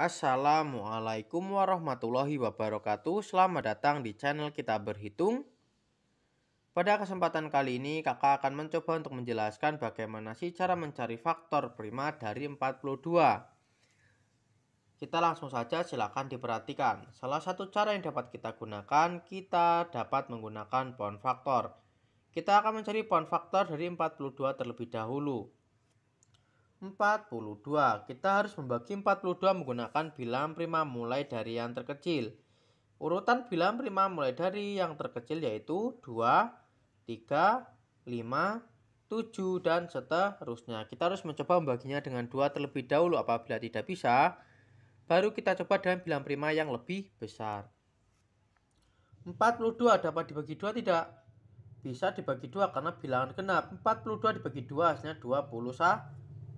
Assalamualaikum warahmatullahi wabarakatuh Selamat datang di channel kita berhitung Pada kesempatan kali ini kakak akan mencoba untuk menjelaskan bagaimana sih cara mencari faktor prima dari 42 Kita langsung saja silakan diperhatikan Salah satu cara yang dapat kita gunakan kita dapat menggunakan pohon faktor Kita akan mencari pohon faktor dari 42 terlebih dahulu 42. Kita harus membagi 42 menggunakan bilangan prima mulai dari yang terkecil. Urutan bilangan prima mulai dari yang terkecil yaitu 2, 3, 5, 7, dan seterusnya. Kita harus mencoba membaginya dengan 2 terlebih dahulu apabila tidak bisa. Baru kita coba dengan bilangan prima yang lebih besar. 42 dapat dibagi 2 tidak? bisa dibagi dua karena bilangan genap 42 dibagi 2 hasilnya 21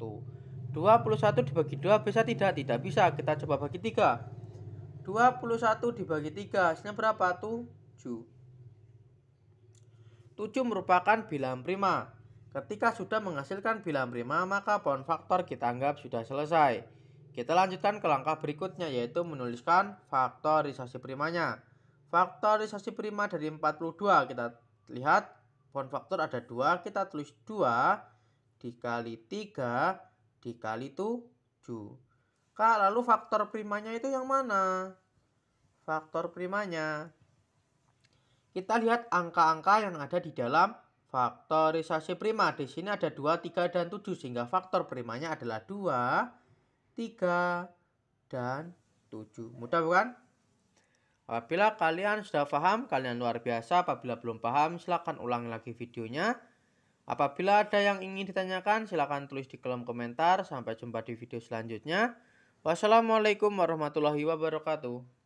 21 dibagi 2 bisa tidak? Tidak bisa. Kita coba bagi 3. 21 dibagi 3 hasilnya berapa? 7. 7 merupakan bilangan prima. Ketika sudah menghasilkan bilangan prima, maka pohon faktor kita anggap sudah selesai. Kita lanjutkan ke langkah berikutnya yaitu menuliskan faktorisasi primanya. Faktorisasi prima dari 42 kita lihat pohon faktor ada 2 kita tulis 2 dikali 3 dikali 7. Kak, lalu faktor primanya itu yang mana? Faktor primanya. Kita lihat angka-angka yang ada di dalam faktorisasi prima. Di sini ada 2, 3, dan 7 sehingga faktor primanya adalah 2, 3, dan 7. Mudah bukan? Apabila kalian sudah paham, kalian luar biasa. Apabila belum paham, silakan ulangi lagi videonya. Apabila ada yang ingin ditanyakan, silakan tulis di kolom komentar. Sampai jumpa di video selanjutnya. Wassalamualaikum warahmatullahi wabarakatuh.